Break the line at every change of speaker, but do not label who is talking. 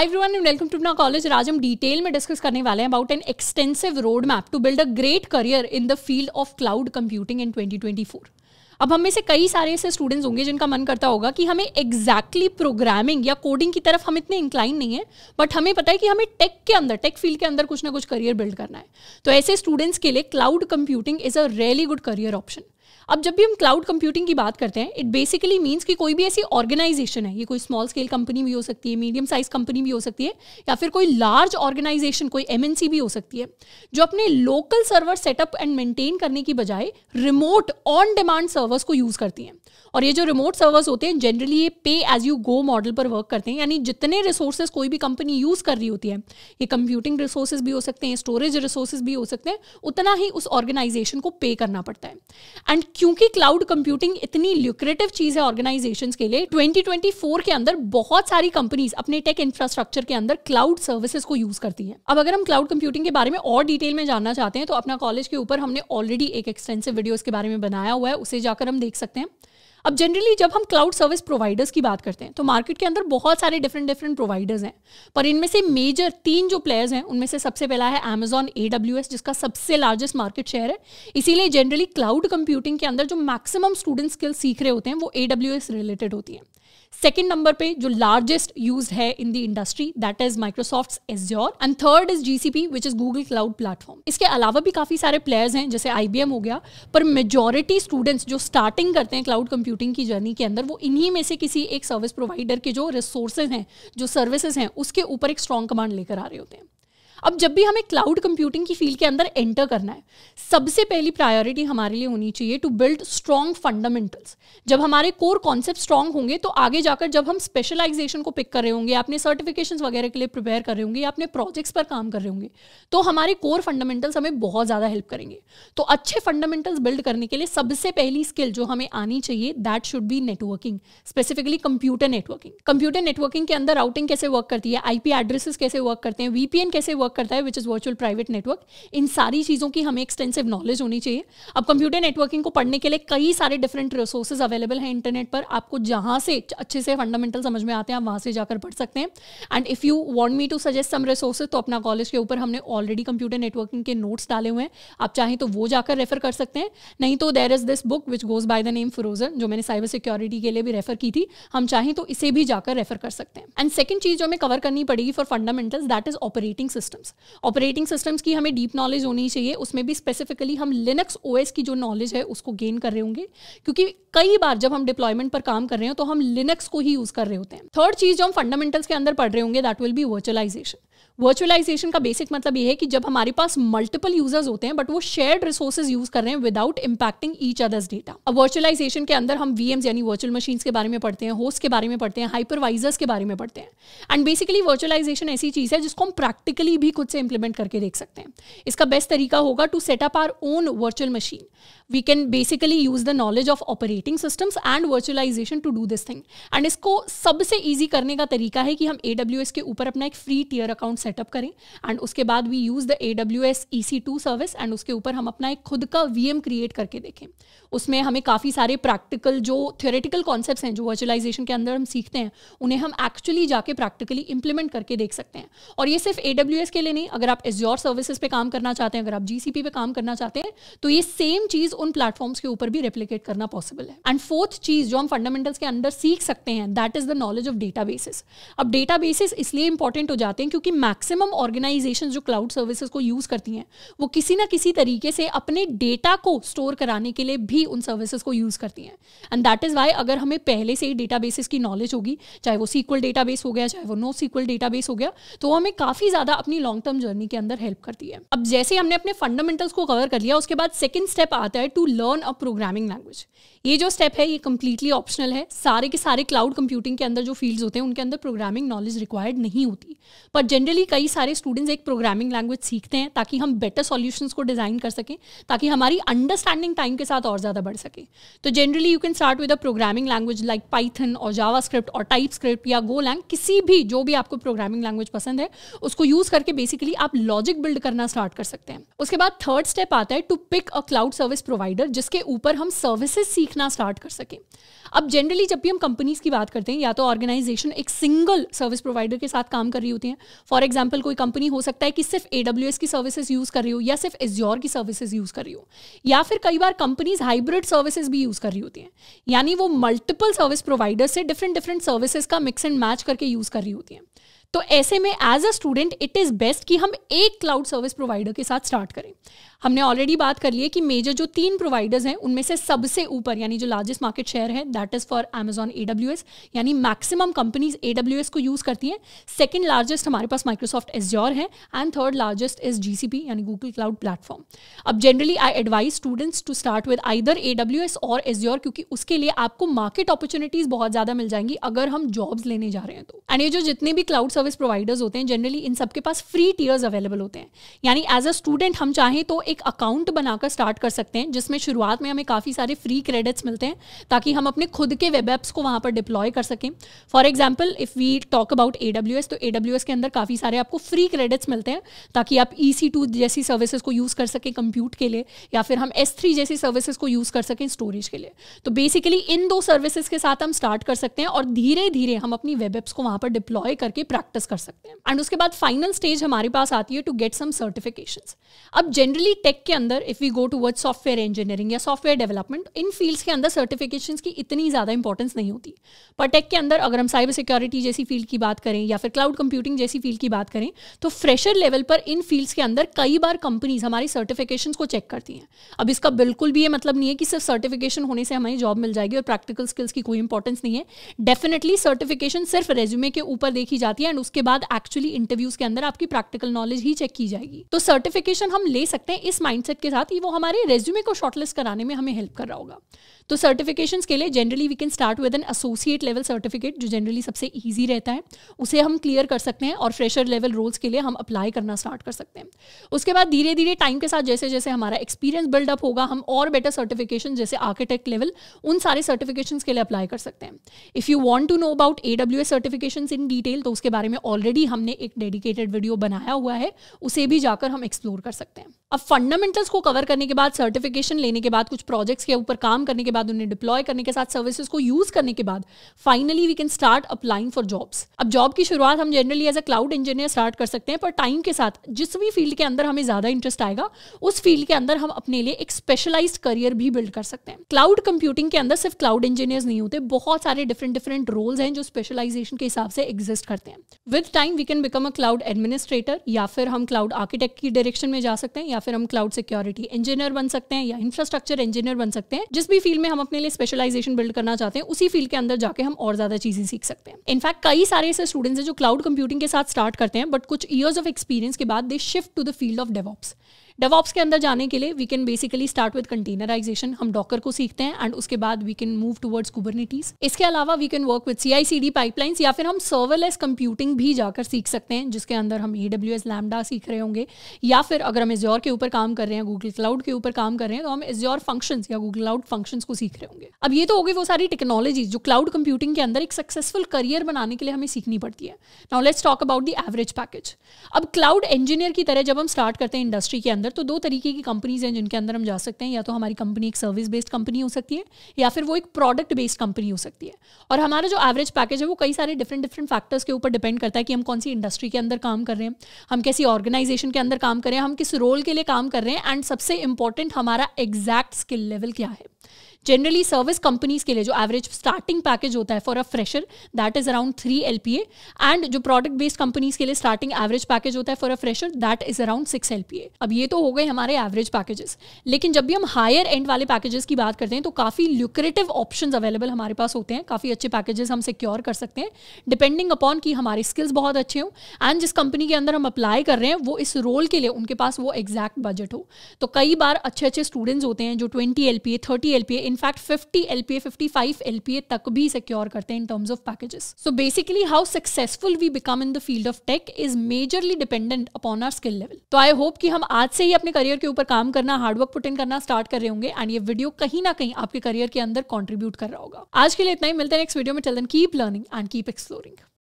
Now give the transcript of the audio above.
hi everyone and welcome to ना College आज हम डिटेल में डिस्कस करने वाले हैं about an extensive road map to build a great career in the field of cloud computing in 2024 अब हमें से कई सारे ऐसे स्टूडेंट्स होंगे जिनका मन करता होगा कि हमें एग्जैक्टली exactly प्रोग्रामिंग या कोडिंग की तरफ हम इतने इंक्लाइन नहीं है बट हमें पता है कि हमें टेक के अंदर टेक फील्ड के अंदर कुछ ना कुछ करियर बिल्ड करना है तो ऐसे स्टूडेंट्स के लिए cloud computing is a really good career option अब जब भी हम क्लाउड कंप्यूटिंग की बात करते हैं इट बेसिकली मीन्स कि कोई भी ऐसी ऑर्गेनाइजेशन है ये कोई स्मॉल स्केल कंपनी भी हो सकती है मीडियम साइज कंपनी भी हो सकती है या फिर कोई लार्ज ऑर्गेनाइजेशन कोई एम भी हो सकती है जो अपने local server setup and maintain करने की बजाय रिमोट ऑन डिमांड सर्वर्स को यूज करती हैं और ये जो रिमोट सर्वर्स होते हैं जनरली ये pay as you go model पर वर्क करते हैं यानी जितने रिसोर्सेज कोई भी कंपनी यूज कर रही होती है ये कंप्यूटिंग रिसोर्सेज भी हो सकते हैं स्टोरेज रिसोर्सेज भी हो सकते हैं उतना ही उस ऑर्गेनाइजेशन को पे करना पड़ता है एंड एंड क्योंकि क्लाउड कंप्यूटिंग इतनी ल्यूक्रेटिव चीज है ऑर्गेनाइजेशन के लिए 2024 के अंदर बहुत सारी कंपनीज अपने टेक इंफ्रास्ट्रक्चर के अंदर क्लाउड सर्विसेज को यूज करती हैं अब अगर हम क्लाउड कंप्यूटिंग के बारे में और डिटेल में जानना चाहते हैं तो अपना कॉलेज के ऊपर हमने ऑलरेडी एक एक्सटेंसिव वीडियो के बारे में बनाया हुआ है उसे जाकर हम देख सकते हैं अब जनरली जब हम क्लाउड सर्विस प्रोवाइडर्स की बात करते हैं तो मार्केट के अंदर बहुत सारे डिफरेंट डिफरेंट प्रोवाइडर्स हैं पर इनमें से मेजर तीन जो प्लेयर्स हैं उनमें से सबसे पहला है अमेजॉन ए जिसका सबसे लार्जेस्ट मार्केट शेयर है इसीलिए जनरली क्लाउड कंप्यूटिंग के अंदर जो मैक्सिमम स्टूडेंट स्किल सीख रहे होते हैं वो ए रिलेटेड होती है सेकेंड नंबर पे जो लार्जेस्ट यूज है in the industry that is Microsoft Azure and third is GCP which is Google cloud platform इसके अलावा भी काफी सारे प्लेयर्स हैं जैसे आई हो गया पर मेजोरिटी स्टूडेंट्स जो स्टार्टिंग करते हैं क्लाउड कंप्यूटिंग की जर्नी के अंदर वो इन्हीं में से किसी एक सर्विस प्रोवाइडर के जो रिसोर्सेज हैं जो सर्विसेज हैं उसके ऊपर एक स्ट्रॉन्ग कमांड लेकर आ रहे होते हैं अब जब भी हमें क्लाउड कंप्यूटिंग की फील्ड के अंदर एंटर करना है सबसे पहली प्रायोरिटी हमारे लिए होनी चाहिए टू बिल्ड स्ट्रॉन्ग फंडामेंटल्स जब हमारे कोर कॉन्सेप्ट स्ट्रॉन्ग होंगे तो आगे जाकर जब हम स्पेशलाइजेशन को पिक कर रहे होंगे अपने सर्टिफिकेशन वगैरह के लिए प्रिपेयर कर रहे होंगे या अपने प्रोजेक्ट्स पर काम कर रहे होंगे तो हमारे कोर फंडामेंटल्स हमें बहुत ज़्यादा हेल्प करेंगे तो अच्छे फंडामेंटल्स बिल्ड करने के लिए सबसे पहली स्किल जो हमें आनी चाहिए that should be networking specifically computer networking computer networking के अंदर राउटिंग कैसे वर्क करती है आईपी एड्रेसेस कैसे वर्क करते हैं वीपीएन कैसे वर्क वर्क करता है which is virtual private network इन सारी चीज़ों की हमें एक्सटेंसिव नॉलेज होनी चाहिए अब कंप्यूटर नेटवर्किंग को पढ़ने के लिए कई सारे डिफरेंट रिसोर्सेज अवेलेबल हैं इंटरनेट पर आपको जहाँ से अच्छे से फंडामेंटल समझ में आते हैं आप वहाँ से जाकर पढ़ सकते हैं and if you want me to suggest some resources तो अपना कॉलेज के ऊपर हमने ऑलरेडी कंप्यूटर नेटवर्किंग के नोट्स डाले हुए हैं आप चाहें तो वो जाकर रेफर कर सकते हैं नहीं तो there is this book which goes by the name frozen जो मैंने साइबर सिक्योरिटी के लिए भी रेफर की थी हम चाहें तो इसे भी जाकर रेफर कर सकते हैं एंड सेकेंड चीज़ जो हमें कवर करनी पड़ेगी for fundamentals that is operating system systems operating systems की हमें डीप नॉलेज होनी चाहिए उसमें भी स्पेसिफिकली हम लिनक्स ओ की जो नॉलेज है उसको गेन कर रहे होंगे क्योंकि कई बार जब हम डिप्लॉयमेंट पर काम कर रहे हो तो हम लिनक्स को ही यूज कर रहे होते हैं थर्ड चीज जो हम फंडामेंटल्स के अंदर पढ़ रहे होंगे that will be virtualization virtualization का बेसिक मतलब ये है कि जब हमारे पास मल्टीपल यूजर्स होते हैं बट वो शेयर्ड रिसोर्सेज यूज कर रहे हैं without impacting each others data अब वर्चुअलाइजेशन के अंदर हम वीएम्स यानी वर्चुअल मशीन के बारे में पढ़ते हैं होस्ट के बारे में पढ़ते हैं हाइपरवाइजर्स के बारे में पढ़ते हैं एंड बेसिकली वर्चुअलाइजेशन ऐसी चीज है जिसको हम प्रैक्टिकली भी खुद से इंप्लीमेंट करके देख सकते हैं इसका बेस्ट तरीका होगा to setup our own virtual machine we can basically use the knowledge of operating systems and virtualization to do this thing and इसको सबसे ईजी करने का तरीका है कि हम ए के ऊपर अपना एक free tier account set setup करें एंड उसके बाद we use the A W S E C two service and उसके ऊपर हम अपना एक खुद का वी एम क्रिएट करके देखें उसमें हमें काफ़ी सारे प्रैक्टिकल जो थियोरेटिकल कॉन्सेप्ट हैं जो वर्चुअलाइजेशन के अंदर हम सीखते हैं उन्हें हम एक्चुअली जाके प्रैक्टिकली इंप्लीमेंट करके देख सकते हैं और ये सिर्फ ए डब्ल्यू एस के लिए नहीं अगर आप एज योर सर्विसेज पे काम करना चाहते हैं अगर आप जी सी पी पे काम करना चाहते हैं तो ये सेम चीज़ उन प्लेटफॉर्म्स के ऊपर भी रेप्लीकेट करना पॉसिबल है एंड फोर्थ चीज़ जो हम फंडामेंटल्स के अंदर सीख सकते हैं that is the knowledge of data basis अब डेटा बेसिस इसलिए इंपॉर्टेंट हो जाते हैं क्योंकि मैक्सिमम ऑर्गेनाइजेशन जो क्लाउड सर्विसेज को यूज़ करती हैं वो किसी ना किसी तरीके से अपने डेटा को स्टोर कराने के लिए भी उन सर्विसेज को यूज़ करती हैं एंड दैट इज़ वाई अगर हमें पहले से ही डेटा की नॉलेज होगी चाहे वो सीक्वल डेटा हो गया चाहे वो नो सीक्वल डेटा हो गया तो वो हमें काफ़ी ज़्यादा अपनी लॉन्ग टर्म जर्नी के अंदर हेल्प करती है अब जैसे हमने अपने फंडामेंटल्स को कवर कर लिया उसके बाद सेकेंड स्टेप आता है to learn a programming language ये जो स्टेप है ये कम्प्लीटली ऑप्शनल है सारे के सारे क्लाउड कंप्यूटिंग के अंदर जो फील्ड्स होते हैं उनके अंदर प्रोग्रामिंग नॉलेज रिक्वायर्ड नहीं होती पर जनरली इसीलिए कई सारे स्टूडेंट्स एक प्रोग्रामिंग लैंग्वेज सीखते हैं ताकि हम बेटर सोल्यूशन को डिज़ाइन कर सकें ताकि हमारी अंडरस्टैंडिंग टाइम के साथ और ज़्यादा बढ़ सके तो generally you can start with a programming language like Python और जावा स्क्रिप्ट और टाइप स्क्रिप्ट या गो लैंग किसी भी जो भी आपको प्रोग्रामिंग लैंग्वेज पसंद है उसको यूज़ करके बेसिकली आप लॉजिक बिल्ड करना स्टार्ट कर सकते हैं उसके बाद थर्ड स्टेप आता है to pick a cloud service provider जिसके ऊपर हम सर्विसेज सीखना स्टार्ट कर सकें अब जनरली जब भी हम कंपनीज की बात करते हैं या तो ऑर्गेनाइजेशन एक सिंगल सर्विस प्रोवाइडर के साथ काम कर रही होती है फॉर एग्जाम्पल कोई कंपनी हो सकता है कि सिर्फ ए की सर्विसेज यूज कर रही हो या सिर्फ एज्योर की सर्विसेज यूज कर रही हो या फिर कई बार कंपनीज हाइब्रिड सर्विसेज भी यूज कर रही होती हैं यानी वो मल्टीपल सर्विस प्रोवाइडर से डिफरेंट डिफरेंट सर्विसेज का मिक्स एंड मैच करके यूज कर रही होती हैं तो ऐसे में as a student it is best कि हम एक क्लाउड सर्विस प्रोवाइडर के साथ स्टार्ट करें हमने ऑलरेडी बात कर ली है कि मेजर जो तीन प्रोवाइडर्स हैं उनमें से सबसे ऊपर यानी जो लार्जेस्ट मार्केट शेयर है that is for Amazon A W S यानी maximum companies A W S को यूज़ करती हैं सेकेंड लार्जेस्ट हमारे पास माइक्रोसॉफ्ट एजयोर है and third largest is G C P यानी गूगल क्लाउड प्लेटफॉर्म अब generally I advise students to start with either A W S और Azure क्योंकि उसके लिए आपको मार्केट अपॉर्चुनिटीज़ बहुत ज़्यादा मिल जाएंगी अगर हम जॉब्स लेने जा रहे हैं तो एंड ये जो जितने भी क्लाउड सर्विस प्रोवाइडर्स होते हैं जनरली इन सबके पास फ्री टीयर्स अवेलेबल होते हैं यानी एज अ स्टूडेंट हम चाहें तो एक अकाउंट बनाकर स्टार्ट कर सकते हैं जिसमें शुरुआत में हमें काफ़ी सारे फ्री क्रेडिट्स मिलते हैं ताकि हम अपने खुद के वेब एप्स को वहाँ पर डिप्लॉय कर सकें for example if we talk about A तो ए के अंदर काफ़ी सारे आपको फ्री क्रेडिट्स मिलते हैं ताकि आप ई e जैसी सर्विसेज को यूज़ कर सकें कंप्यूट के लिए या फिर हम एस जैसी सर्विसेज को यूज़ कर सकें स्टोरेज के लिए तो बेसिकली इन दो सर्विसेज के साथ हम स्टार्ट कर सकते हैं और धीरे धीरे हम अपनी वेब एप्स को वहाँ पर डिप्लॉय करके प्रैक्टिस प्रैक्टिस कर सकते हैं एंड उसके बाद फाइनल स्टेज हमारे पास आती है टू गेट सम सर्टिफिकेशन अब जनरली टेक के अंदर if we go to word software engineering या सॉफ्टवेयर डेवलपमेंट इन फील्ड्स के अंदर सर्टिफिकेशन की इतनी ज़्यादा इंपॉर्टेंस नहीं होती पर टेक के अंदर अगर हम साइबर सिक्योरिटी जैसी फील्ड की बात करें या फिर क्लाउड कंप्यूटिंग जैसी फील्ड की बात करें तो फ्रेशर लेवल पर इन फील्ड्स के अंदर कई बार कंपनीज हमारी सर्टिफिकेशन को चेक करती हैं अब इसका बिल्कुल भी ये मतलब नहीं है कि सिर्फ सर्टिफिकेशन होने से हमारी जॉब मिल जाएगी और प्रैक्टिकल स्किल्स की कोई इंपॉर्टेंस नहीं है डेफिनेटली सर्टिफिकेशन सिर्फ रेज्यूमे के ऊपर देखी जाती है एंड एंड उसके बाद एक्चुअली इंटरव्यूज के अंदर आपकी प्रैक्टिकल नॉलेज ही चेक की जाएगी तो सर्टिफिकेशन हम ले सकते हैं इस माइंडसेट के साथ ही वो हमारे रेज्यूमे को शॉर्टलिस्ट कराने में हमें हेल्प कर रहा होगा तो सर्टिफिकेशन के लिए generally we can start with an associate level certificate जो जनरली सबसे ईजी रहता है उसे हम क्लियर कर सकते हैं और फ्रेशर लेवल रोल्स के लिए हम अप्लाई करना स्टार्ट कर सकते हैं उसके बाद धीरे धीरे टाइम के साथ जैसे जैसे हमारा एक्सपीरियंस बिल्डअप होगा हम और बेटर सर्टिफिकेशन जैसे आर्किटेक्ट लेवल उन सारे सर्टिफिकेशन के लिए अप्लाई कर सकते हैं if you want to know about A W S certification in detail तो उसके बारे में ऑलरेडी हमने एक डेडिकेटेड वीडियो बनाया हुआ है उसे भी जाकर हम एक्सप्लोर कर सकते हैं अब फंडामेंटल्स को कवर करने के बाद सर्टिफिकेशन लेने के बाद कुछ प्रोजेक्ट्स के ऊपर काम करने के बाद उन्हें डिप्लॉय करने के साथ सर्विसेज को यूज करने के बाद finally we can start applying for jobs अब जॉब की शुरुआत हम generally as a cloud engineer start कर सकते हैं पर टाइम के साथ जिस भी फील्ड के अंदर हमें ज्यादा इंटरेस्ट आएगा उस फील्ड के अंदर हम अपने लिए एक स्पेशलाइज करियर भी बिल्ड कर सकते हैं क्लाउड कंप्यूटिंग के अंदर सिर्फ क्लाउड इंजीनियर्स नहीं होते बहुत सारे डिफरेंट डिफरेंट रोल्स हैं जो स्पेशलाइजेशन के हिसाब से एग्जिस्ट करते हैं with time we can become a cloud administrator या फिर हम क्लाउड आर्किटेक्ट की डायरेक्शन में जा सकते हैं या फिर हम क्लाउड सिक्योरिटी इंजीनियर बन सकते हैं या इंफ्रास्ट्रक्चर इंजीनियर बन सकते हैं जिस भी फील्ड में हम अपने लिए स्पेशलाइजेशन बिल्ड करना चाहते हैं उसी फील्ड के अंदर जाके हम और ज्यादा चीजें सीख सकते हैं इनफैक्ट कई सारे ऐसे स्टूडेंट्स हैं जो क्लाउड कंप्यूटिंग के साथ स्टार्ट करते हैं बट कुछ ईयर्स ऑफ एक्सपीरियंस के बाद they shift to the field of DevOps DevOps के अंदर जाने के लिए we can basically start with containerization हम डॉकर को सीखते हैं एंड उसके बाद we can move towards Kubernetes इसके अलावा we can work with C I C D pipelines या फिर हम सर्वरलेस कंप्यूटिंग भी जाकर सीख सकते हैं जिसके अंदर हम ई डब्ल्यू एस लैमडा सीख रहे होंगे या फिर अगर हम एज्योर के ऊपर काम कर रहे हैं गूगल क्लाउड के ऊपर काम कर रहे हैं तो हम एज्योर फंक्शन या गूगल क्लाउड फंक्शन को सीख रहे होंगे अब ये तो होगी वो सारी टेक्नोलॉजी जो क्लाउड कंप्यूटिंग के अंदर एक सक्सेसफुल करियर बनाने के लिए हमें सीखनी पड़ती है now let's talk about the average package अब क्लाउड इंजीनियर की तरह जब हम स्टार्ट करते हैं इंडस्ट्री के अंदर अंदर तो दो तरीके की कंपनीज हैं जिनके अंदर हम जा सकते हैं या तो हमारी कंपनी एक सर्विस बेस्ड कंपनी हो सकती है या फिर वो एक प्रोडक्ट बेस्ड कंपनी हो सकती है और हमारा जो एवरेज पैकेज है वो कई सारे डिफरेंट डिफरेंट फैक्टर्स के ऊपर डिपेंड करता है कि हम कौन सी इंडस्ट्री के अंदर काम कर रहे हैं हम कैसी ऑर्गेनाइजेशन के अंदर काम कर रहे हैं हम किस रोल के लिए काम कर रहे हैं एंड सबसे इंपॉर्टेंट हमारा एग्जैक्ट स्किल लेवल क्या है जनरली सर्विस कंपनीज के लिए जो एवरेज स्टार्टिंग पैकेज होता है for a fresher that is around three L P and जो प्रोडक्ट बेस्ड कंपनीज के लिए स्टार्टिंग एवरेज पैकेज होता है for a fresher that is around six L P A अब ये तो हो गए हमारे एवरेज पैकेजेस लेकिन जब भी हम हायर एंड वाले पैकेजेस की बात करते हैं तो काफ़ी ल्यूक्रेटिव ऑप्शन अवेलेबल हमारे पास होते हैं काफ़ी अच्छे पैकेजेस हम सिक्योर कर सकते हैं डिपेंडिंग अपॉन की हमारे स्किल्स बहुत अच्छे हों एंड जिस कंपनी के अंदर हम अप्लाई कर रहे हैं वो इस रोल के लिए उनके पास वो एग्जैक्ट बजट हो तो कई बार अच्छे अच्छे स्टूडेंट्स होते हैं जो twenty L P A thirty 50 A in fact five L P A तक भी सिक्योर करते हैं in terms of packages so basically how successful we become in the field of tech is majorly dependent upon our skill level तो I hope कि हम आज से ही अपने करियर के ऊपर काम करना हार्डवर्क पुट इन करना स्टार्ट कर रहे होंगे एंड ये वीडियो कहीं ना कहीं आपके करियर के अंदर कॉन्ट्रीब्यूट कर रहा होगा आज के लिए इतना ही मिलते हैं नेक्स्ट वीडियो में चल keep learning and keep exploring